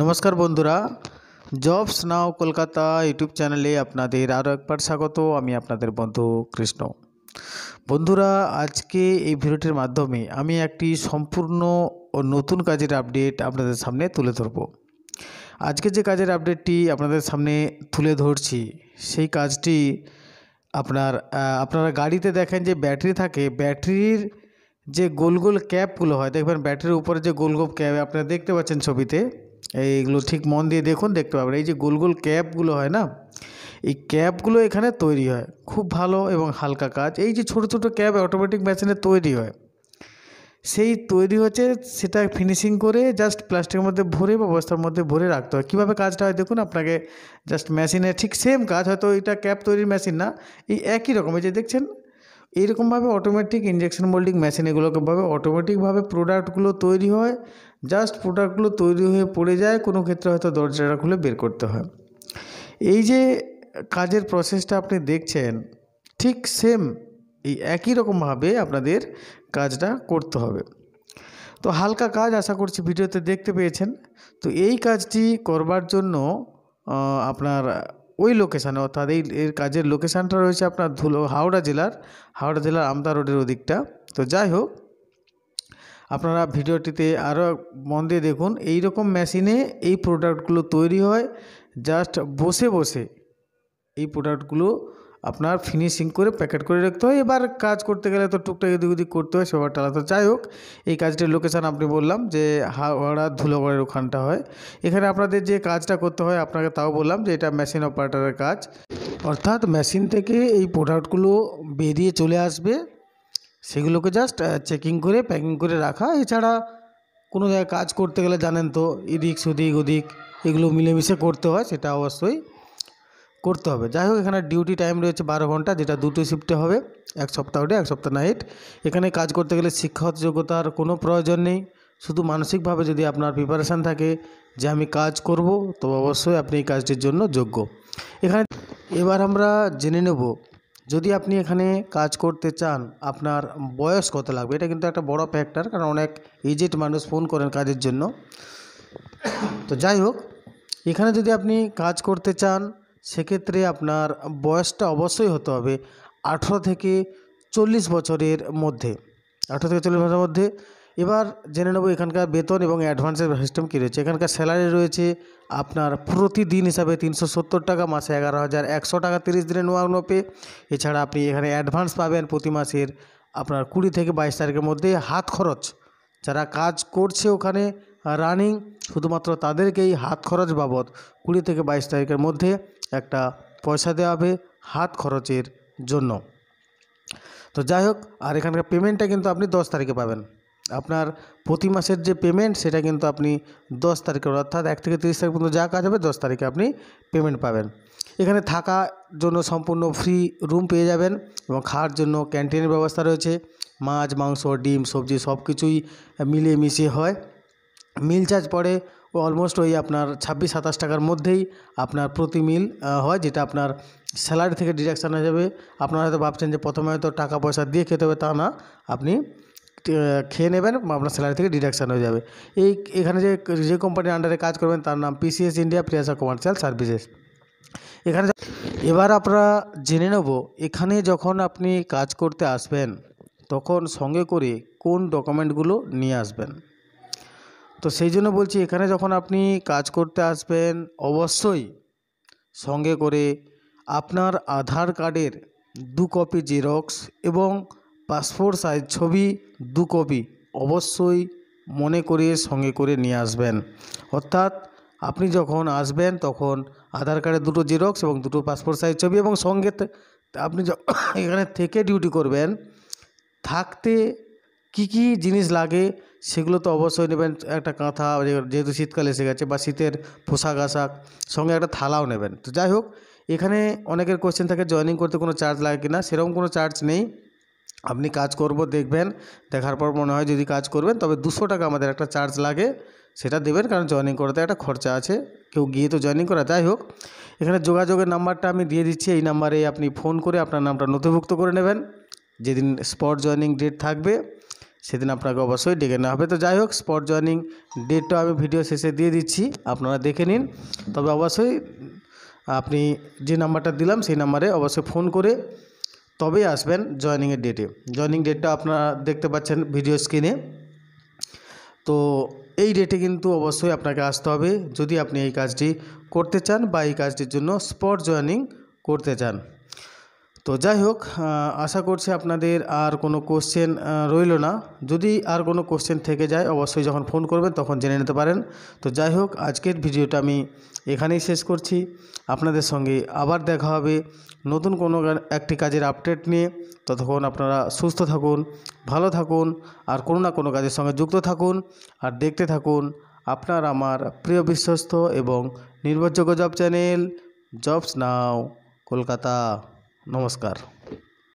নমস্কার বন্ধুরা jobs now Kolkata YouTube চ্যানেলে আপনাদের আরও একবার স্বাগত আমি আপনাদের বন্ধু কৃষ্ণ বন্ধুরা আজকে এই ভিডিওটির মাধ্যমে আমি একটি সম্পূর্ণ ও নতুন কাজের আপডেট আপনাদের সামনে তুলে ধরব আজকে যে কাজের আপডেটটি আপনাদের সামনে তুলে ধরছি সেই কাজটি আপনার আপনারা গাড়িতে দেখেন যে ব্যাটারি থাকে ব্যাটারির যে গোল গোল ক্যাপগুলো হয় দেখবেন ব্যাটারির উপরে যে গোল গোল ক্যাপ আপনারা দেখতে পাচ্ছেন ছবিতে এইগুলো ঠিক মন দিয়ে দেখুন দেখতে পাবেন এই যে গোল গোল ক্যাপগুলো হয় না এই ক্যাপগুলো এখানে তৈরি হয় খুব ভালো এবং হালকা কাজ এই যে ছোট ছোট ক্যাপ অটোমেটিক মেশিনে তৈরি হয় সেই তৈরি হচ্ছে সেটা ফিনিশিং করে জাস্ট প্লাস্টিকের মধ্যে ভরে বা বস্তার মধ্যে ভরে রাখতে হয় কীভাবে কাজটা হয় দেখুন আপনাকে জাস্ট মেশিনে ঠিক সেম কাজ হয়তো এটা ক্যাপ তৈরির মেশিন না এই একই রকম যে দেখছেন এইরকমভাবে অটোমেটিক ইঞ্জেকশন মোল্ডিং মেশিন এগুলোকেভাবে অটোমেটিকভাবে প্রোডাক্টগুলো তৈরি হয় জাস্ট প্রোডাক্টগুলো তৈরি হয়ে পড়ে যায় কোনো ক্ষেত্রে হয়তো দরজাটা খুলে বের করতে হয় এই যে কাজের প্রসেসটা আপনি দেখছেন ঠিক সেম এই একই রকমভাবে আপনাদের কাজটা করতে হবে তো হালকা কাজ আশা করছি ভিডিওতে দেখতে পেয়েছেন তো এই কাজটি করবার জন্য আপনার ওই লোকেশানে অর্থাৎ এই এর কাজের লোকেশানটা রয়েছে আপনার ধুলো হাওড়া জেলার হাওড়া জেলার আমদা রোডের ওদিকটা তো যাই হোক আপনারা ভিডিওটিতে আরও মন দিয়ে দেখুন এই রকম মেশিনে এই প্রোডাক্টগুলো তৈরি হয় জাস্ট বসে বসে এই প্রোডাক্টগুলো আপনার ফিনিশিং করে প্যাকেট করে রাখতে হয় এবার কাজ করতে গেলে তো টুকটাক এদিক ওদিক করতে হয় সবার টালা তো যাই হোক এই কাজটির লোকেশান আপনি বললাম যে হাওড়া ধুলোগড়ের ওখানটা হয় এখানে আপনাদের যে কাজটা করতে হয় আপনাকে তাও বললাম যে এটা মেশিন অপারেটারের কাজ অর্থাৎ মেশিন থেকে এই প্রোডাক্টগুলো বেরিয়ে চলে আসবে সেগুলোকে জাস্ট চেকিং করে প্যাকিং করে রাখা এছাড়া কোনো জায়গায় কাজ করতে গেলে জানেন তো এদিক সুদিক ওদিক এগুলো মিলেমিশে করতে হয় সেটা অবশ্যই করতে হবে যাই হোক এখানে ডিউটি টাইম রয়েছে বারো ঘন্টা যেটা দুটো শিফটে হবে এক সপ্তাহ ডে এক সপ্তাহ নাইট এখানে কাজ করতে গেলে শিক্ষাগত যোগ্যতার কোনো প্রয়োজন নেই শুধু মানসিকভাবে যদি আপনার প্রিপারেশান থাকে যে আমি কাজ করব তো অবশ্যই আপনি এই কাজটির জন্য যোগ্য এখানে এবার আমরা জেনে নেব যদি আপনি এখানে কাজ করতে চান আপনার বয়স কত লাগবে এটা কিন্তু একটা বড় ফ্যাক্টর কারণ অনেক এজেড মানুষ ফোন করেন কাজের জন্য তো যাই হোক এখানে যদি আপনি কাজ করতে চান সেক্ষেত্রে আপনার বয়সটা অবশ্যই হতে হবে আঠেরো থেকে চল্লিশ বছরের মধ্যে আঠেরো থেকে চল্লিশ বছরের মধ্যে এবার জেনে নেব এখানকার বেতন এবং অ্যাডভান্সের সিস্টেম কী রয়েছে এখানকার স্যালারি রয়েছে আপনার প্রতিদিন হিসাবে তিনশো সত্তর টাকা মাসে এগারো হাজার একশো টাকা তিরিশ দিনে নোয়াগুনো পে এছাড়া আপনি এখানে অ্যাডভান্স পাবেন প্রতি মাসের আপনার কুড়ি থেকে বাইশ তারিখের মধ্যে হাত খরচ যারা কাজ করছে ওখানে রানিং শুধুমাত্র তাদেরকেই হাত খরচ বাবদ কুড়ি থেকে বাইশ তারিখের মধ্যে একটা পয়সা দেওয়া হবে হাত খরচের জন্য তো যাই হোক আর এখানকার পেমেন্টটা কিন্তু আপনি দশ তারিখে পাবেন আপনার প্রতি মাসের যে পেমেন্ট সেটা কিন্তু আপনি দশ তারিখে অর্থাৎ এক থেকে তিরিশ তারিখ পর্যন্ত যা কাজ হবে দশ তারিখে আপনি পেমেন্ট পাবেন এখানে থাকার জন্য সম্পূর্ণ ফ্রি রুম পেয়ে যাবেন এবং খাওয়ার জন্য ক্যান্টিনের ব্যবস্থা রয়েছে মাছ মাংস ডিম সবজি সব কিছুই মিলিয়ে মিশিয়ে হয় মিল চার্জ পড়ে অলমোস্ট ওই আপনার ছাব্বিশ সাতাশ টাকার মধ্যেই আপনার প্রতি মিল হয় যেটা আপনার স্যালারি থেকে ডিডাকশান হয়ে যাবে আপনারা হয়তো ভাবছেন যে প্রথমে হয়তো টাকা পয়সা দিয়ে খেতে হবে তা না আপনি খেয়ে নেবেন আপনার স্যালারি থেকে ডিডাকশান হয়ে যাবে এই এখানে যে যে কোম্পানির আন্ডারে কাজ করবেন তার নাম PCS India Priyasa commercial services এখানে এবার আমরা জেনে নেব এখানে যখন আপনি কাজ করতে আসবেন তখন সঙ্গে করে কোন ডকুমেন্টগুলো নিয়ে আসবেন তো সেই জন্য বলছি এখানে যখন আপনি কাজ করতে আসবেন অবশ্যই সঙ্গে করে আপনার আধার কার্ডের দু কপি জেরক্স এবং পাসপোর্ট সাইজ ছবি দু কপি অবশ্যই মনে করিয়ে সঙ্গে করে নিয়ে আসবেন অর্থাৎ আপনি যখন আসবেন তখন আধার কার্ডের দুটো জেরক্স এবং দুটো পাসপোর্ট সাইজ ছবি এবং সঙ্গে আপনি এখানে থেকে ডিউটি করবেন থাকতে কি কি জিনিস লাগে সেগুলো তো অবশ্যই নেবেন একটা কাঁথা যেহেতু শীতকাল এসে গেছে বা শীতের পোশাক আশাক সঙ্গে একটা থালাও নেবেন তো যাই হোক এখানে অনেকের কোশ্চেন থাকে জয়নিং করতে কোনো চার্জ লাগে কিনা সেরকম কোনো চার্জ নেই আপনি কাজ করব দেখবেন দেখার পর মনে হয় যদি কাজ করবেন তবে দুশো টাকা আমাদের একটা চার্জ লাগে সেটা দেবেন কারণ জয়েনিং করাতে একটা খরচা আছে কেউ গিয়ে তো জয়েনিং করা যাই হোক এখানে যোগাযোগের নাম্বারটা আমি দিয়ে দিচ্ছি এই নাম্বারে আপনি ফোন করে আপনার নামটা নথিভুক্ত করে নেবেন যেদিন স্পট জয়েনিং ডেট থাকবে সেদিন আপনাকে অবশ্যই ডেকে নেওয়া হবে তো যাই হোক স্পট জয়েনিং ডেটটা আমি ভিডিও শেষে দিয়ে দিচ্ছি আপনারা দেখে নিন তবে অবশ্যই আপনি যে নাম্বারটা দিলাম সেই নাম্বারে অবশ্যই ফোন করে তবেই আসবেন জয়নিংয়ের ডেটে জয়নিং ডেটটা আপনারা দেখতে পাচ্ছেন ভিডিও স্ক্রিনে তো এই ডেটে কিন্তু অবশ্যই আপনাকে আসতে হবে যদি আপনি এই কাজটি করতে চান বা এই কাজটির জন্য স্পট জয়নিং করতে চান তো যাই হোক আশা করছি আপনাদের আর কোনো কোশ্চেন রইল না যদি আর কোনো কোশ্চেন থেকে যায় অবশ্যই যখন ফোন করবেন তখন জেনে নিতে পারেন তো যাই হোক আজকের ভিডিওটা আমি এখানেই শেষ করছি আপনাদের সঙ্গে আবার দেখা হবে নতুন কোনো একটি কাজের আপডেট নিয়ে ততক্ষণ আপনারা সুস্থ থাকুন ভালো থাকুন আর কোনো না কোনো কাজের সঙ্গে যুক্ত থাকুন আর দেখতে থাকুন আপনার আমার প্রিয় বিশ্বস্ত এবং নির্ভরযোগ্য job channel jobs now Kolkata नमस्कार